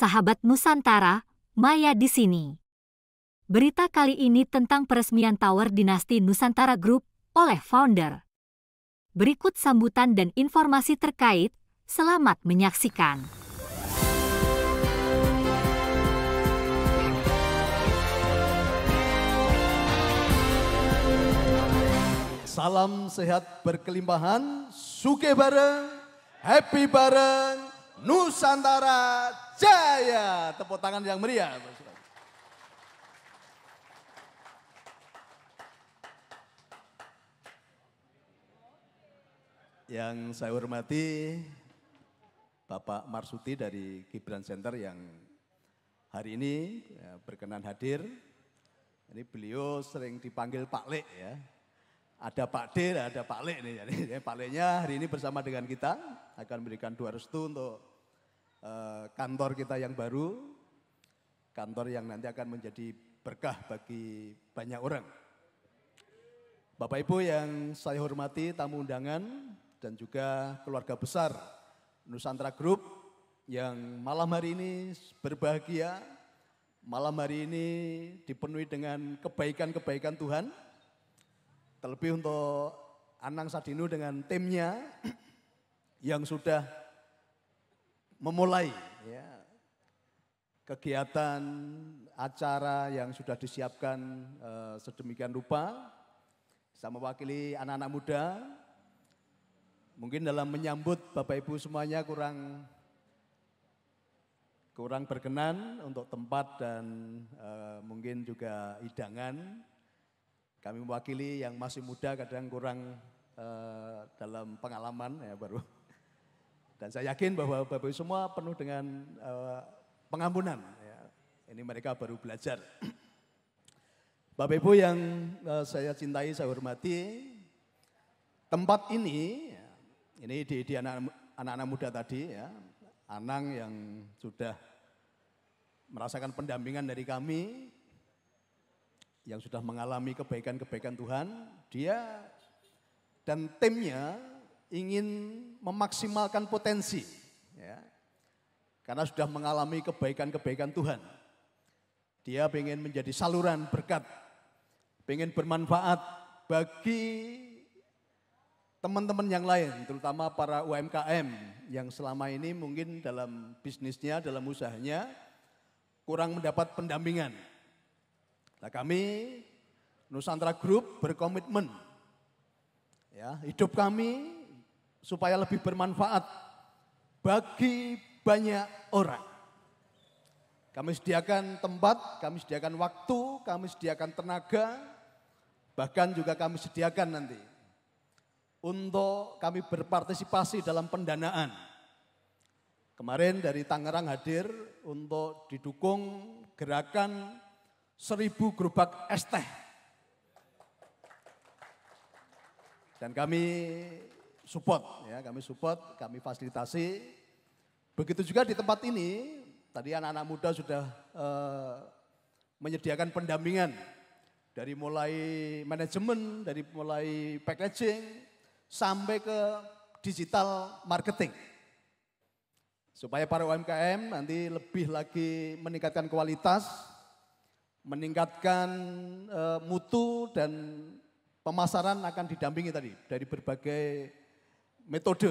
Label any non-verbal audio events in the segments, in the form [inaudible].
sahabat Nusantara, Maya di sini. Berita kali ini tentang peresmian Tower Dinasti Nusantara Group oleh founder. Berikut sambutan dan informasi terkait. Selamat menyaksikan. Salam sehat berkelimpahan, suke bareng, happy bareng, Nusantara Jaya. Tepuk tangan yang meriah. Yang saya hormati Bapak Marsuti dari Gibran Center yang hari ini ya, berkenan hadir. Ini beliau sering dipanggil Pak Lek ya. Ada Pak D, ada Pak Lek nih. Jadi Pak Leknya hari ini bersama dengan kita akan memberikan dua restu untuk Eh, kantor kita yang baru, kantor yang nanti akan menjadi berkah bagi banyak orang. Bapak Ibu yang saya hormati tamu undangan dan juga keluarga besar Nusantara Group yang malam hari ini berbahagia, malam hari ini dipenuhi dengan kebaikan-kebaikan Tuhan. Terlebih untuk Anang Sadino dengan timnya yang sudah memulai ya, kegiatan acara yang sudah disiapkan uh, sedemikian rupa. Saya mewakili anak-anak muda. Mungkin dalam menyambut Bapak Ibu semuanya kurang kurang berkenan untuk tempat dan e, mungkin juga hidangan. Kami mewakili yang masih muda kadang kurang e, dalam pengalaman ya baru dan saya yakin bahwa Bapak Ibu semua penuh dengan uh, pengampunan. Ya. Ini mereka baru belajar. [clears throat] Bapak Ibu yang uh, saya cintai, saya hormati, tempat ini, ya, ini di, di anak-anak muda tadi ya, Anang yang sudah merasakan pendampingan dari kami, yang sudah mengalami kebaikan-kebaikan Tuhan, dia dan timnya ingin memaksimalkan potensi. Ya. Karena sudah mengalami kebaikan-kebaikan Tuhan. Dia ingin menjadi saluran berkat. Ingin bermanfaat bagi teman-teman yang lain, terutama para UMKM yang selama ini mungkin dalam bisnisnya, dalam usahanya kurang mendapat pendampingan. Nah, kami Nusantara Group berkomitmen ya, hidup kami supaya lebih bermanfaat bagi banyak orang. Kami sediakan tempat, kami sediakan waktu, kami sediakan tenaga, bahkan juga kami sediakan nanti untuk kami berpartisipasi dalam pendanaan. Kemarin dari Tangerang hadir untuk didukung gerakan seribu gerobak es teh. Dan kami support ya, kami support, kami fasilitasi. Begitu juga di tempat ini, tadi anak-anak muda sudah eh, menyediakan pendampingan dari mulai manajemen, dari mulai packaging sampai ke digital marketing. Supaya para UMKM nanti lebih lagi meningkatkan kualitas, meningkatkan eh, mutu dan pemasaran akan didampingi tadi dari berbagai metode.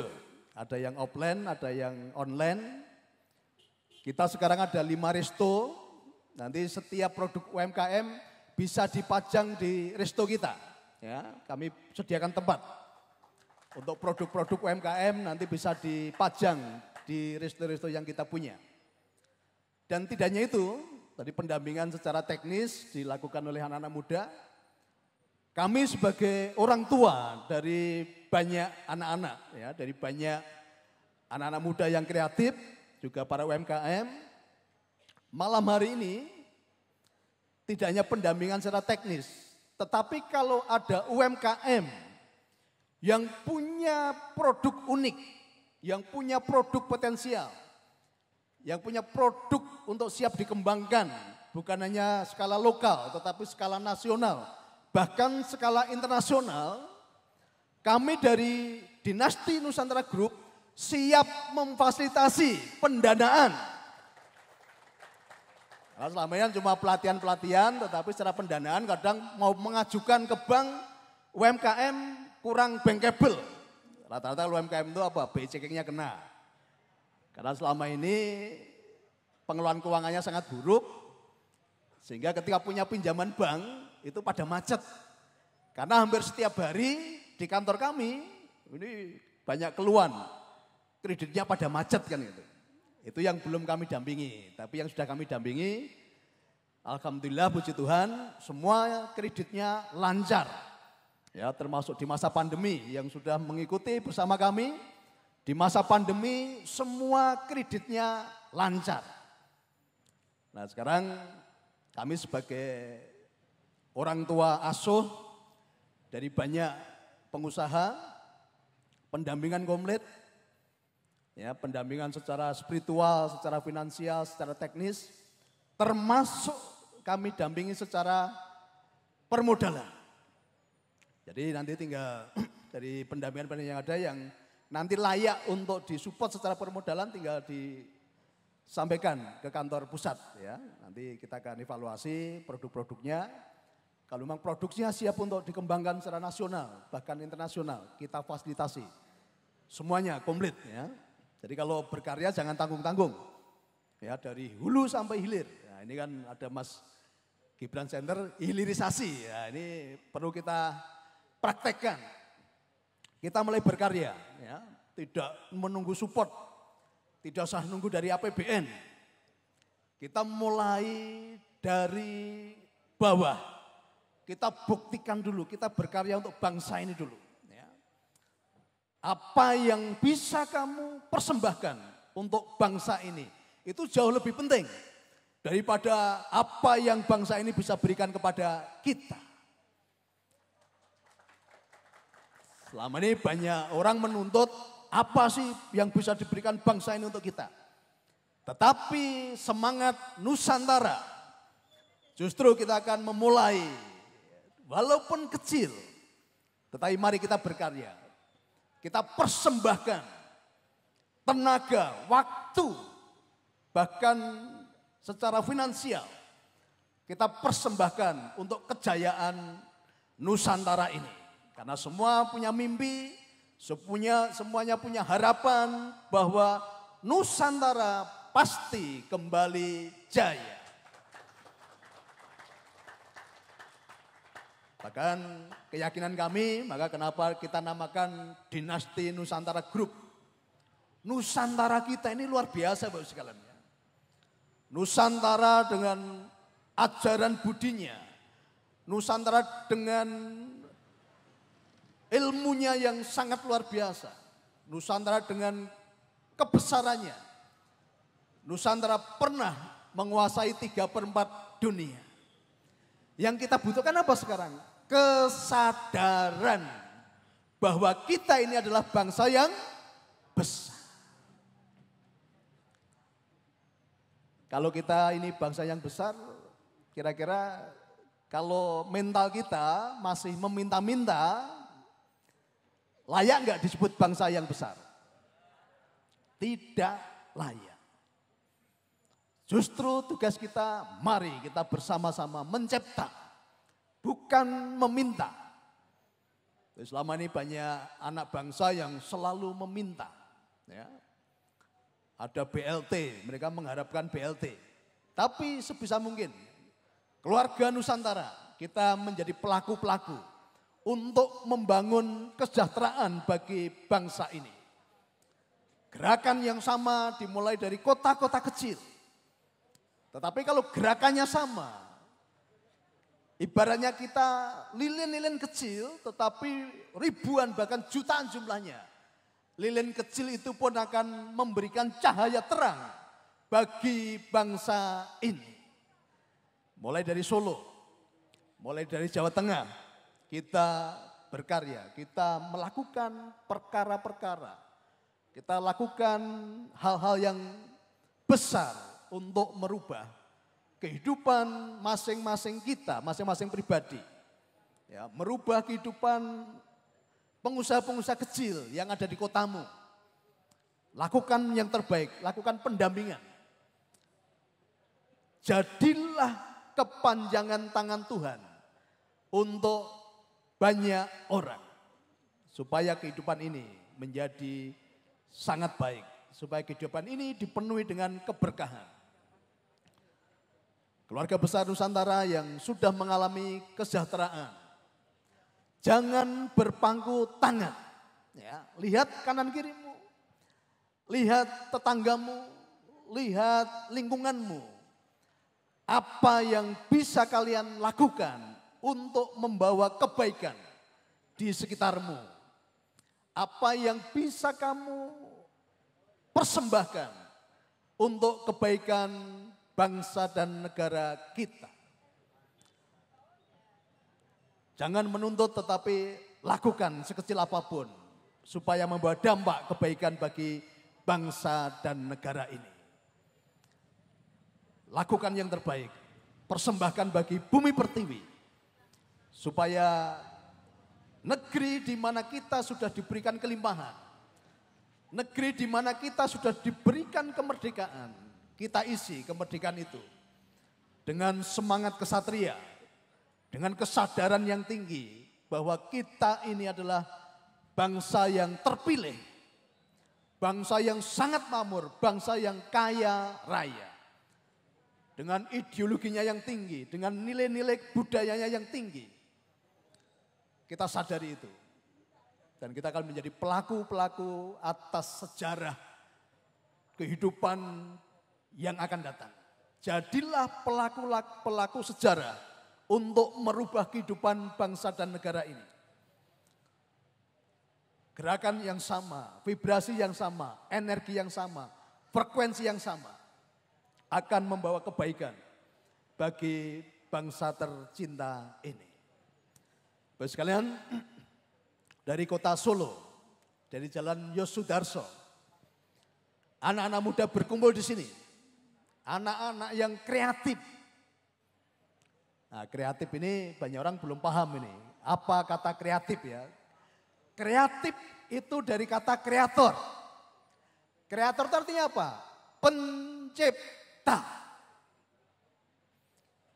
Ada yang offline, ada yang online. Kita sekarang ada lima resto. Nanti setiap produk UMKM bisa dipajang di resto kita. Ya, kami sediakan tempat untuk produk-produk UMKM nanti bisa dipajang di resto-resto yang kita punya. Dan tidaknya itu, tadi pendampingan secara teknis dilakukan oleh anak-anak muda. Kami sebagai orang tua dari banyak anak-anak ya, dari banyak anak-anak muda yang kreatif, juga para UMKM. Malam hari ini tidak hanya pendampingan secara teknis, tetapi kalau ada UMKM yang punya produk unik, yang punya produk potensial, yang punya produk untuk siap dikembangkan, bukan hanya skala lokal tetapi skala nasional, bahkan skala internasional, kami dari Dinasti Nusantara Group siap memfasilitasi pendanaan. Karena selama ini kan cuma pelatihan-pelatihan, tetapi secara pendanaan kadang mau mengajukan ke bank UMKM kurang bankable. Rata-rata UMKM itu apa? BI checkingnya kena. Karena selama ini pengeluaran keuangannya sangat buruk, sehingga ketika punya pinjaman bank itu pada macet. Karena hampir setiap hari di kantor kami ini banyak keluhan kreditnya pada macet kan itu Itu yang belum kami dampingi, tapi yang sudah kami dampingi alhamdulillah puji Tuhan semua kreditnya lancar. Ya, termasuk di masa pandemi yang sudah mengikuti bersama kami di masa pandemi semua kreditnya lancar. Nah, sekarang kami sebagai orang tua asuh dari banyak pengusaha, pendampingan komplit, ya pendampingan secara spiritual, secara finansial, secara teknis, termasuk kami dampingi secara permodalan. Jadi nanti tinggal [clears throat] dari pendampingan-pendampingan yang ada yang nanti layak untuk disupport secara permodalan tinggal disampaikan ke kantor pusat ya. Nanti kita akan evaluasi produk-produknya, kalau memang produksinya siap untuk dikembangkan secara nasional, bahkan internasional, kita fasilitasi. Semuanya komplit ya. Jadi kalau berkarya jangan tanggung-tanggung. Ya dari hulu sampai hilir. Nah, ini kan ada Mas Gibran Center hilirisasi. Ya, ini perlu kita praktekkan. Kita mulai berkarya ya, tidak menunggu support, tidak usah nunggu dari APBN. Kita mulai dari bawah kita buktikan dulu, kita berkarya untuk bangsa ini dulu. Ya. Apa yang bisa kamu persembahkan untuk bangsa ini, itu jauh lebih penting daripada apa yang bangsa ini bisa berikan kepada kita. Selama ini banyak orang menuntut apa sih yang bisa diberikan bangsa ini untuk kita. Tetapi semangat Nusantara justru kita akan memulai walaupun kecil, tetapi mari kita berkarya. Kita persembahkan tenaga, waktu, bahkan secara finansial. Kita persembahkan untuk kejayaan Nusantara ini. Karena semua punya mimpi, sepunya, semuanya punya harapan bahwa Nusantara pasti kembali jaya. Bahkan keyakinan kami, maka kenapa kita namakan dinasti Nusantara Group. Nusantara kita ini luar biasa Bapak sekalian. Ya. Nusantara dengan ajaran budinya. Nusantara dengan ilmunya yang sangat luar biasa. Nusantara dengan kebesarannya. Nusantara pernah menguasai tiga perempat dunia. Yang kita butuhkan apa sekarang? kesadaran bahwa kita ini adalah bangsa yang besar. Kalau kita ini bangsa yang besar, kira-kira kalau mental kita masih meminta-minta, layak nggak disebut bangsa yang besar? Tidak layak. Justru tugas kita, mari kita bersama-sama mencipta bukan meminta. Selama ini banyak anak bangsa yang selalu meminta. Ya. Ada BLT, mereka mengharapkan BLT. Tapi sebisa mungkin keluarga Nusantara kita menjadi pelaku-pelaku untuk membangun kesejahteraan bagi bangsa ini. Gerakan yang sama dimulai dari kota-kota kecil. Tetapi kalau gerakannya sama, Ibaratnya kita lilin-lilin kecil tetapi ribuan bahkan jutaan jumlahnya. Lilin kecil itu pun akan memberikan cahaya terang bagi bangsa ini. Mulai dari Solo, mulai dari Jawa Tengah, kita berkarya, kita melakukan perkara-perkara. Kita lakukan hal-hal yang besar untuk merubah kehidupan masing-masing kita, masing-masing pribadi. Ya, merubah kehidupan pengusaha-pengusaha kecil yang ada di kotamu. Lakukan yang terbaik, lakukan pendampingan. Jadilah kepanjangan tangan Tuhan untuk banyak orang. Supaya kehidupan ini menjadi sangat baik. Supaya kehidupan ini dipenuhi dengan keberkahan keluarga besar Nusantara yang sudah mengalami kesejahteraan. Jangan berpangku tangan. Ya, lihat kanan kirimu, lihat tetanggamu, lihat lingkunganmu. Apa yang bisa kalian lakukan untuk membawa kebaikan di sekitarmu? Apa yang bisa kamu persembahkan untuk kebaikan bangsa dan negara kita. Jangan menuntut tetapi lakukan sekecil apapun supaya membawa dampak kebaikan bagi bangsa dan negara ini. Lakukan yang terbaik, persembahkan bagi bumi pertiwi supaya negeri di mana kita sudah diberikan kelimpahan, negeri di mana kita sudah diberikan kemerdekaan, kita isi kemerdekaan itu dengan semangat kesatria, dengan kesadaran yang tinggi bahwa kita ini adalah bangsa yang terpilih, bangsa yang sangat mamur, bangsa yang kaya raya. Dengan ideologinya yang tinggi, dengan nilai-nilai budayanya yang tinggi. Kita sadari itu. Dan kita akan menjadi pelaku-pelaku atas sejarah kehidupan yang akan datang. Jadilah pelaku-pelaku sejarah untuk merubah kehidupan bangsa dan negara ini. Gerakan yang sama, vibrasi yang sama, energi yang sama, frekuensi yang sama akan membawa kebaikan bagi bangsa tercinta ini. Bos sekalian, [clears throat] dari kota Solo, dari jalan Yosudarso, anak-anak muda berkumpul di sini Anak-anak yang kreatif. Nah, kreatif ini banyak orang belum paham ini. Apa kata kreatif ya? Kreatif itu dari kata kreator. Kreator itu artinya apa? Pencipta.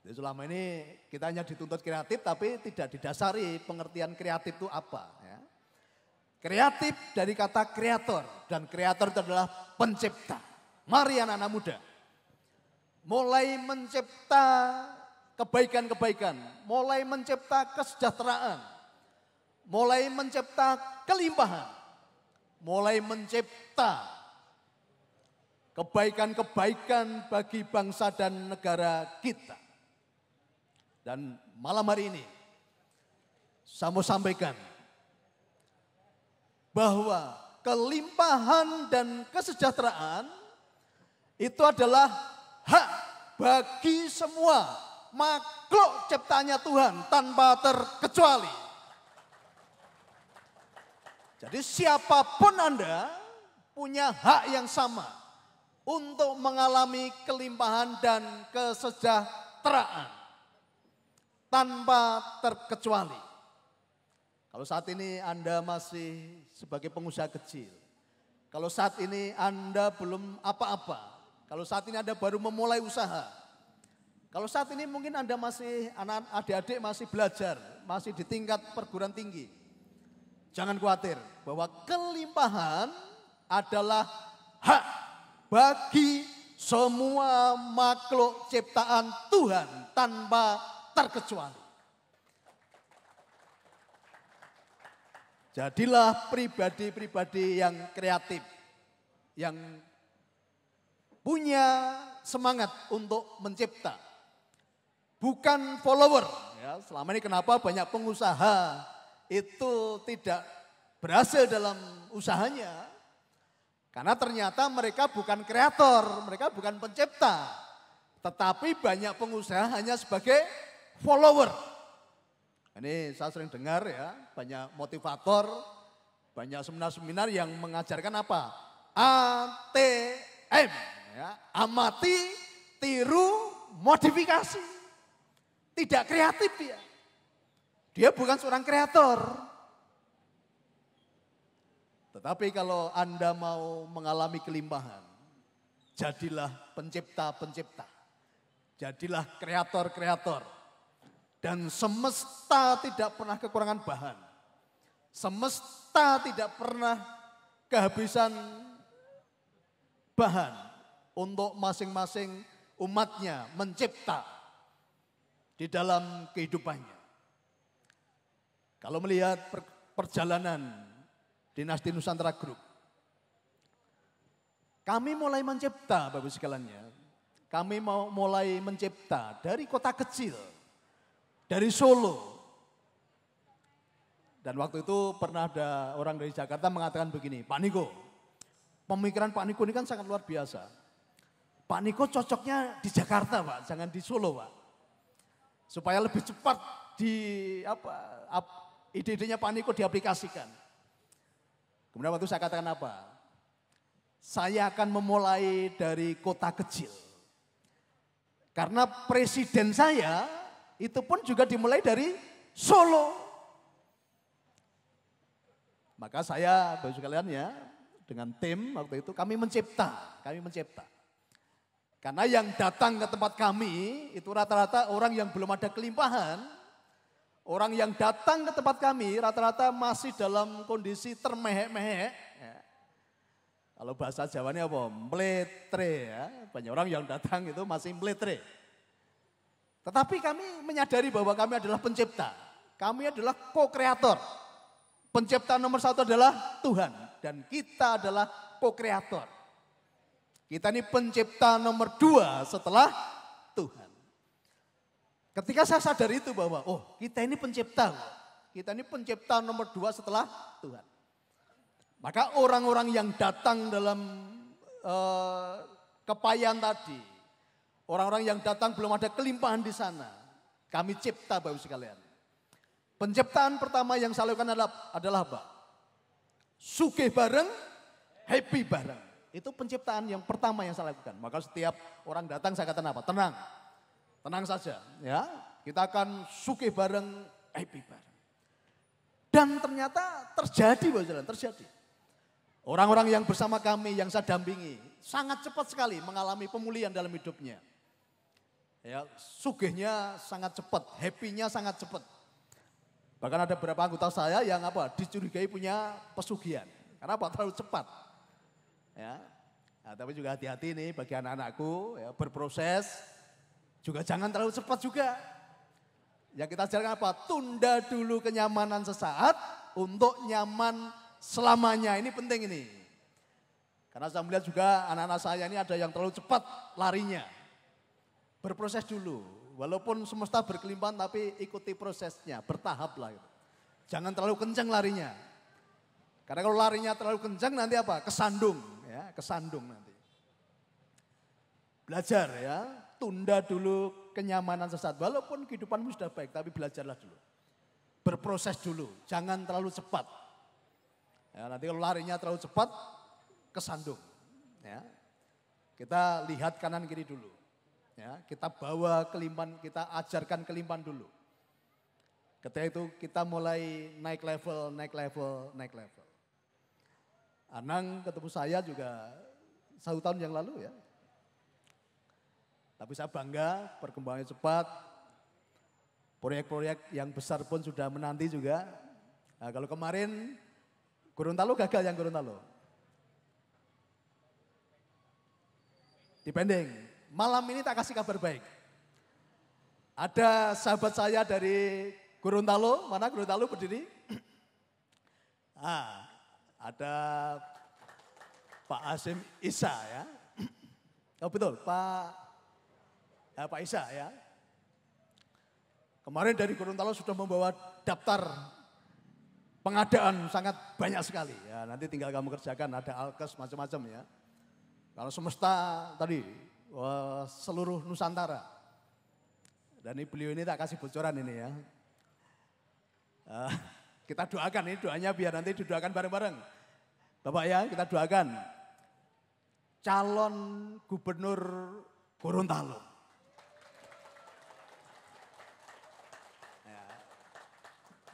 Jadi selama ini kita hanya dituntut kreatif tapi tidak didasari pengertian kreatif itu apa. Ya. Kreatif dari kata kreator dan kreator itu adalah pencipta. Mari anak-anak muda mulai mencipta kebaikan-kebaikan, mulai mencipta kesejahteraan, mulai mencipta kelimpahan, mulai mencipta kebaikan-kebaikan bagi bangsa dan negara kita. Dan malam hari ini, saya mau sampaikan bahwa kelimpahan dan kesejahteraan itu adalah hak bagi semua makhluk ciptanya Tuhan tanpa terkecuali. Jadi siapapun Anda punya hak yang sama untuk mengalami kelimpahan dan kesejahteraan tanpa terkecuali. Kalau saat ini Anda masih sebagai pengusaha kecil, kalau saat ini Anda belum apa-apa, kalau saat ini Anda baru memulai usaha. Kalau saat ini mungkin Anda masih anak adik-adik masih belajar, masih di tingkat perguruan tinggi. Jangan khawatir bahwa kelimpahan adalah hak bagi semua makhluk ciptaan Tuhan tanpa terkecuali. Jadilah pribadi-pribadi yang kreatif, yang punya semangat untuk mencipta. Bukan follower. Ya, selama ini kenapa banyak pengusaha itu tidak berhasil dalam usahanya. Karena ternyata mereka bukan kreator, mereka bukan pencipta. Tetapi banyak pengusaha hanya sebagai follower. Ini saya sering dengar ya, banyak motivator, banyak seminar-seminar yang mengajarkan apa? A, amati, tiru, modifikasi. Tidak kreatif dia. Dia bukan seorang kreator. Tetapi kalau Anda mau mengalami kelimpahan, jadilah pencipta-pencipta. Jadilah kreator-kreator. Dan semesta tidak pernah kekurangan bahan. Semesta tidak pernah kehabisan bahan untuk masing-masing umatnya mencipta di dalam kehidupannya. Kalau melihat perjalanan dinasti Nusantara Group, kami mulai mencipta Bapak sekaliannya. Kami mau mulai mencipta dari kota kecil, dari Solo. Dan waktu itu pernah ada orang dari Jakarta mengatakan begini, Pak Niko, pemikiran Pak Niko ini kan sangat luar biasa. Pak Niko cocoknya di Jakarta Pak, jangan di Solo Pak. Supaya lebih cepat di apa ap, ide-idenya Pak Niko diaplikasikan. Kemudian waktu saya katakan apa? Saya akan memulai dari kota kecil. Karena presiden saya itu pun juga dimulai dari Solo. Maka saya, bagi sekalian ya, dengan tim waktu itu kami mencipta, kami mencipta karena yang datang ke tempat kami itu rata-rata orang yang belum ada kelimpahan. Orang yang datang ke tempat kami rata-rata masih dalam kondisi termehek-mehek. Ya. Kalau bahasa Jawanya apa? Mletre ya. Banyak orang yang datang itu masih mletre. Tetapi kami menyadari bahwa kami adalah pencipta. Kami adalah co-kreator. Pencipta nomor satu adalah Tuhan. Dan kita adalah co-kreator. Kita ini pencipta nomor dua setelah Tuhan. Ketika saya sadar itu bahwa, oh kita ini pencipta. Kita ini pencipta nomor dua setelah Tuhan. Maka orang-orang yang datang dalam uh, kepayan tadi. Orang-orang yang datang belum ada kelimpahan di sana. Kami cipta Bapak sekalian. Penciptaan pertama yang saya lakukan adalah, adalah apa? Sugih bareng, happy bareng. Itu penciptaan yang pertama yang saya lakukan. Maka setiap orang datang saya katakan apa? Tenang. Tenang saja ya. Kita akan suki bareng, happy eh, bareng. Dan ternyata terjadi Jalan, terjadi. Orang-orang yang bersama kami, yang saya dampingi, sangat cepat sekali mengalami pemulihan dalam hidupnya. Ya, sugihnya sangat cepat, happy-nya sangat cepat. Bahkan ada beberapa anggota saya yang apa dicurigai punya pesugihan. Karena apa? Terlalu cepat. Ya. Nah, tapi juga hati-hati nih bagi anak-anakku ya, berproses juga jangan terlalu cepat juga. Yang kita ajarkan apa? Tunda dulu kenyamanan sesaat untuk nyaman selamanya. Ini penting ini. Karena saya melihat juga anak-anak saya ini ada yang terlalu cepat larinya. Berproses dulu. Walaupun semesta berkelimpahan tapi ikuti prosesnya. Bertahap lah. Gitu. Jangan terlalu kencang larinya. Karena kalau larinya terlalu kencang nanti apa? Kesandung ya, kesandung nanti. Belajar ya, tunda dulu kenyamanan sesaat. Walaupun kehidupanmu sudah baik, tapi belajarlah dulu. Berproses dulu, jangan terlalu cepat. Ya, nanti kalau larinya terlalu cepat, kesandung. Ya. Kita lihat kanan kiri dulu. Ya, kita bawa kelimpahan, kita ajarkan kelimpahan dulu. Ketika itu kita mulai naik level, naik level, naik level. Anang ketemu saya juga satu tahun yang lalu ya. Tapi saya bangga perkembangannya cepat. Proyek-proyek yang besar pun sudah menanti juga. Nah, kalau kemarin Gorontalo gagal yang Gorontalo. Dipending. Malam ini tak kasih kabar baik. Ada sahabat saya dari Gorontalo, mana Gorontalo berdiri? [clears throat] Ah, ada Pak Asim Isa ya. Oh betul, Pak ya, Pak Isa ya. Kemarin dari Gorontalo sudah membawa daftar pengadaan sangat banyak sekali. Ya, nanti tinggal kamu kerjakan, ada alkes macam-macam ya. Kalau semesta tadi, seluruh Nusantara. Dan ini beliau ini tak kasih bocoran ini ya. Ah, kita doakan ini doanya biar nanti didoakan bareng-bareng. Bapak ya, kita doakan. Calon gubernur Gorontalo. Ya.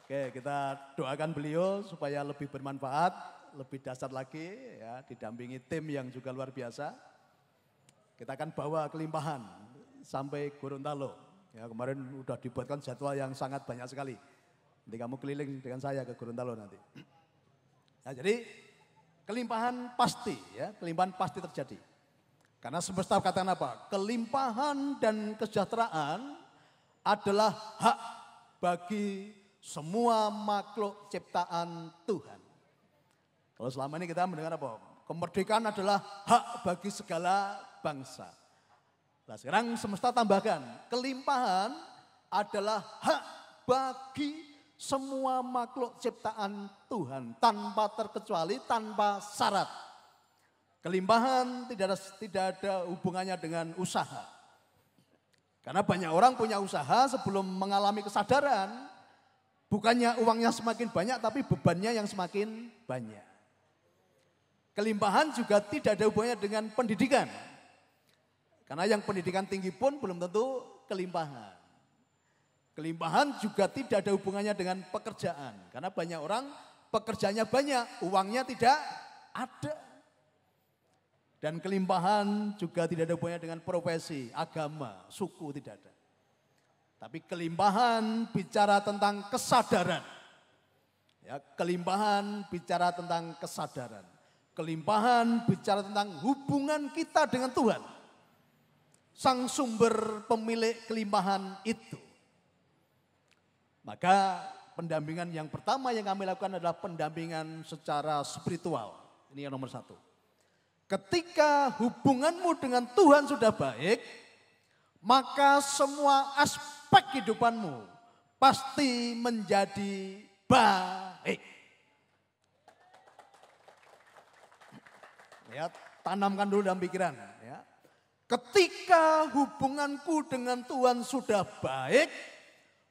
Oke, kita doakan beliau supaya lebih bermanfaat, lebih dasar lagi, ya, didampingi tim yang juga luar biasa. Kita akan bawa kelimpahan sampai Gorontalo. Ya, kemarin sudah dibuatkan jadwal yang sangat banyak sekali. Nanti kamu keliling dengan saya ke Gorontalo nanti. Nah, jadi kelimpahan pasti ya, kelimpahan pasti terjadi. Karena semesta katakan apa? Kelimpahan dan kesejahteraan adalah hak bagi semua makhluk ciptaan Tuhan. Kalau selama ini kita mendengar apa? Kemerdekaan adalah hak bagi segala bangsa. Nah sekarang semesta tambahkan, kelimpahan adalah hak bagi semua makhluk ciptaan Tuhan tanpa terkecuali, tanpa syarat. Kelimpahan tidak ada, tidak ada hubungannya dengan usaha. Karena banyak orang punya usaha sebelum mengalami kesadaran, bukannya uangnya semakin banyak tapi bebannya yang semakin banyak. Kelimpahan juga tidak ada hubungannya dengan pendidikan. Karena yang pendidikan tinggi pun belum tentu kelimpahan. Kelimpahan juga tidak ada hubungannya dengan pekerjaan. Karena banyak orang pekerjaannya banyak, uangnya tidak ada. Dan kelimpahan juga tidak ada hubungannya dengan profesi, agama, suku tidak ada. Tapi kelimpahan bicara tentang kesadaran. Ya, kelimpahan bicara tentang kesadaran. Kelimpahan bicara tentang hubungan kita dengan Tuhan. Sang sumber pemilik kelimpahan itu. Maka pendampingan yang pertama yang kami lakukan adalah pendampingan secara spiritual. Ini yang nomor satu. Ketika hubunganmu dengan Tuhan sudah baik, maka semua aspek kehidupanmu pasti menjadi baik. Ya, tanamkan dulu dalam pikiran. Ya. Ketika hubunganku dengan Tuhan sudah baik,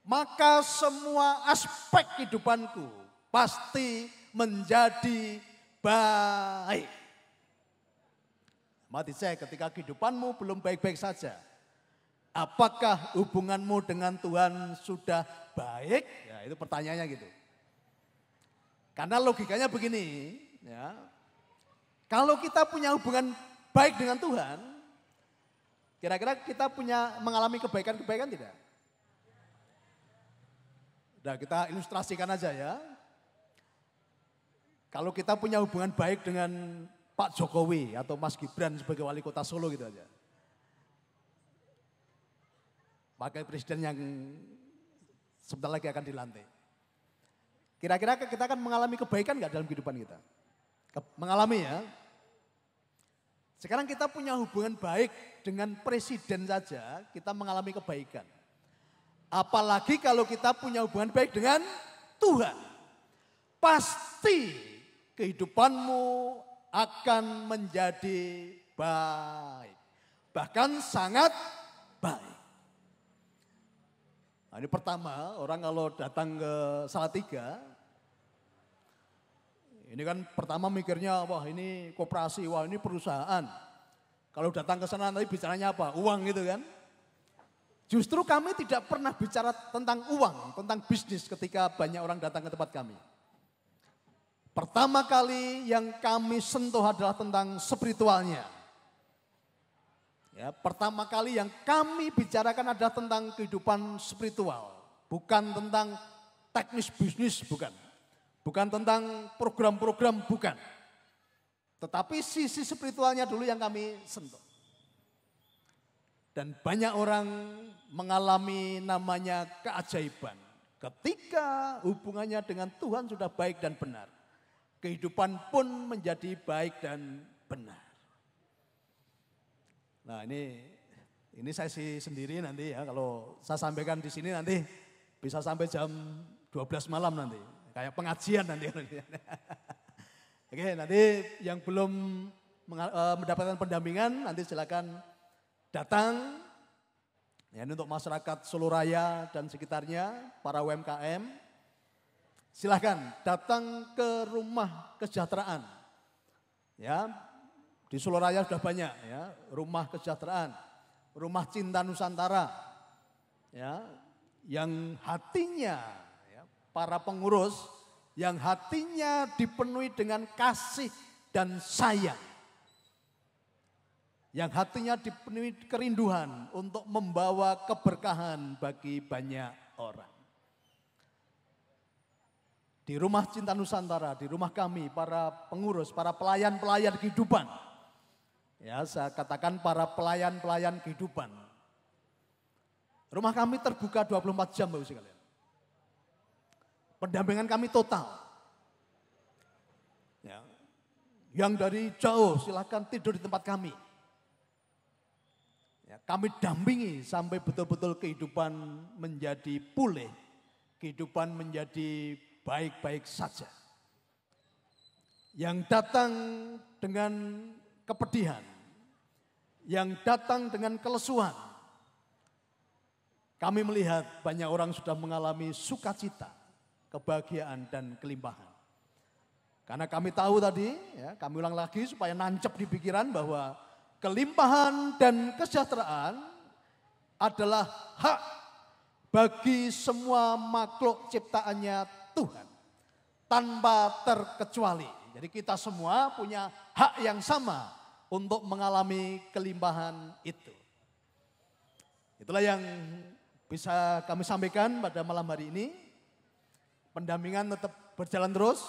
maka semua aspek kehidupanku pasti menjadi baik. Mati saya ketika kehidupanmu belum baik-baik saja. Apakah hubunganmu dengan Tuhan sudah baik? Ya, itu pertanyaannya gitu. Karena logikanya begini, ya. Kalau kita punya hubungan baik dengan Tuhan, kira-kira kita punya mengalami kebaikan-kebaikan tidak? Nah kita ilustrasikan aja ya. Kalau kita punya hubungan baik dengan Pak Jokowi atau Mas Gibran sebagai wali kota Solo gitu aja. Pakai presiden yang sebentar lagi akan dilantik. Kira-kira kita akan mengalami kebaikan nggak dalam kehidupan kita? mengalami ya. Sekarang kita punya hubungan baik dengan presiden saja, kita mengalami kebaikan. Apalagi kalau kita punya hubungan baik dengan Tuhan. Pasti kehidupanmu akan menjadi baik. Bahkan sangat baik. Nah, ini pertama, orang kalau datang ke tiga. ini kan pertama mikirnya, wah ini koperasi, wah ini perusahaan. Kalau datang ke sana nanti bicaranya apa? Uang gitu kan. Justru kami tidak pernah bicara tentang uang, tentang bisnis ketika banyak orang datang ke tempat kami. Pertama kali yang kami sentuh adalah tentang spiritualnya. Ya, pertama kali yang kami bicarakan adalah tentang kehidupan spiritual, bukan tentang teknis bisnis, bukan. Bukan tentang program-program, bukan. Tetapi sisi spiritualnya dulu yang kami sentuh. Dan banyak orang mengalami namanya keajaiban. Ketika hubungannya dengan Tuhan sudah baik dan benar. Kehidupan pun menjadi baik dan benar. Nah ini ini saya sih sendiri nanti ya kalau saya sampaikan di sini nanti bisa sampai jam 12 malam nanti. Kayak pengajian nanti. [laughs] Oke nanti yang belum eh, mendapatkan pendampingan nanti silakan datang ya ini untuk masyarakat Solo Raya dan sekitarnya, para UMKM. Silahkan datang ke rumah kesejahteraan. Ya, di Solo Raya sudah banyak ya, rumah kesejahteraan, rumah cinta Nusantara. Ya, yang hatinya ya, para pengurus yang hatinya dipenuhi dengan kasih dan sayang yang hatinya dipenuhi kerinduan untuk membawa keberkahan bagi banyak orang. Di rumah Cinta Nusantara, di rumah kami, para pengurus, para pelayan-pelayan kehidupan. Ya, saya katakan para pelayan-pelayan kehidupan. Rumah kami terbuka 24 jam, Bapak sekalian. Pendampingan kami total. Ya. Yang dari jauh silahkan tidur di tempat kami. Kami dampingi sampai betul-betul kehidupan menjadi pulih. Kehidupan menjadi baik-baik saja. Yang datang dengan kepedihan. Yang datang dengan kelesuan. Kami melihat banyak orang sudah mengalami sukacita, kebahagiaan dan kelimpahan. Karena kami tahu tadi, ya, kami ulang lagi supaya nancep di pikiran bahwa kelimpahan dan kesejahteraan adalah hak bagi semua makhluk ciptaannya Tuhan tanpa terkecuali. Jadi kita semua punya hak yang sama untuk mengalami kelimpahan itu. Itulah yang bisa kami sampaikan pada malam hari ini. Pendampingan tetap berjalan terus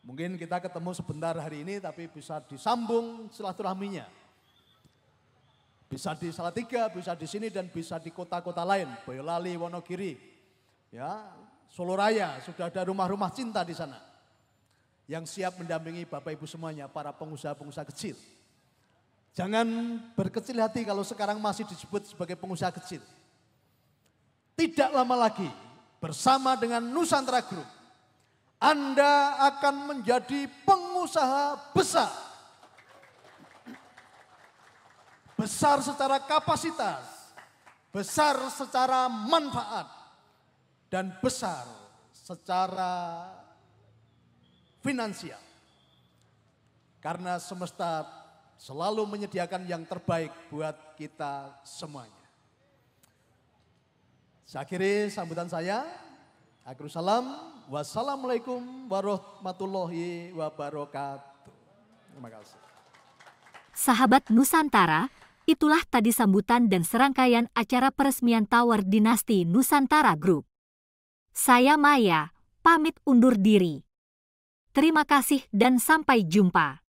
Mungkin kita ketemu sebentar hari ini tapi bisa disambung silaturahminya. Bisa di Salatiga, bisa di sini dan bisa di kota-kota lain, Boyolali, Wonogiri. Ya, Solo Raya sudah ada rumah-rumah cinta di sana. Yang siap mendampingi Bapak Ibu semuanya, para pengusaha-pengusaha kecil. Jangan berkecil hati kalau sekarang masih disebut sebagai pengusaha kecil. Tidak lama lagi bersama dengan Nusantara Group anda akan menjadi pengusaha besar. Besar secara kapasitas, besar secara manfaat, dan besar secara finansial. Karena semesta selalu menyediakan yang terbaik buat kita semuanya. Saya akhiri sambutan saya. Akhirul salam. Wassalamualaikum warahmatullahi wabarakatuh. Terima kasih. Sahabat Nusantara, itulah tadi sambutan dan serangkaian acara peresmian Tower Dinasti Nusantara Group. Saya Maya, pamit undur diri. Terima kasih dan sampai jumpa.